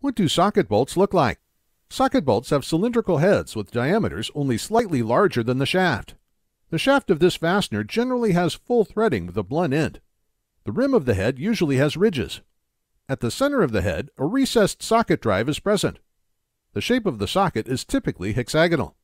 What do socket bolts look like? Socket bolts have cylindrical heads with diameters only slightly larger than the shaft. The shaft of this fastener generally has full threading with a blunt end. The rim of the head usually has ridges. At the center of the head, a recessed socket drive is present. The shape of the socket is typically hexagonal.